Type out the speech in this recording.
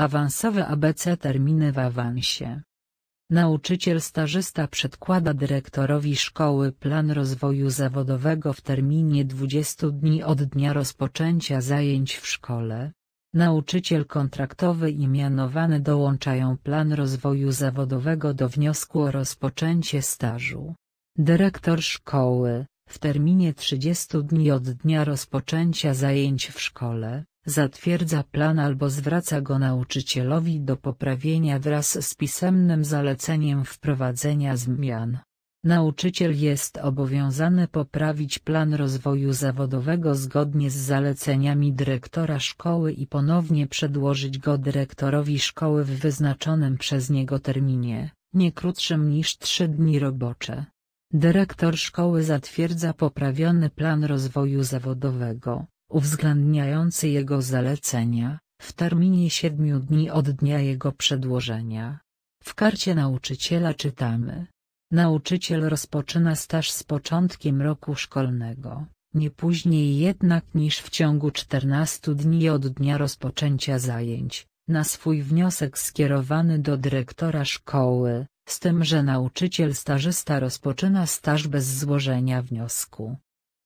Awansowe ABC terminy w awansie. Nauczyciel stażysta przedkłada dyrektorowi szkoły plan rozwoju zawodowego w terminie 20 dni od dnia rozpoczęcia zajęć w szkole. Nauczyciel kontraktowy i mianowany dołączają plan rozwoju zawodowego do wniosku o rozpoczęcie stażu. Dyrektor szkoły, w terminie 30 dni od dnia rozpoczęcia zajęć w szkole, zatwierdza plan albo zwraca go nauczycielowi do poprawienia wraz z pisemnym zaleceniem wprowadzenia zmian. Nauczyciel jest obowiązany poprawić plan rozwoju zawodowego zgodnie z zaleceniami dyrektora szkoły i ponownie przedłożyć go dyrektorowi szkoły w wyznaczonym przez niego terminie, nie krótszym niż trzy dni robocze. Dyrektor szkoły zatwierdza poprawiony plan rozwoju zawodowego, uwzględniający jego zalecenia, w terminie siedmiu dni od dnia jego przedłożenia. W karcie nauczyciela czytamy. Nauczyciel rozpoczyna staż z początkiem roku szkolnego, nie później jednak niż w ciągu 14 dni od dnia rozpoczęcia zajęć, na swój wniosek skierowany do dyrektora szkoły, z tym że nauczyciel stażysta rozpoczyna staż bez złożenia wniosku.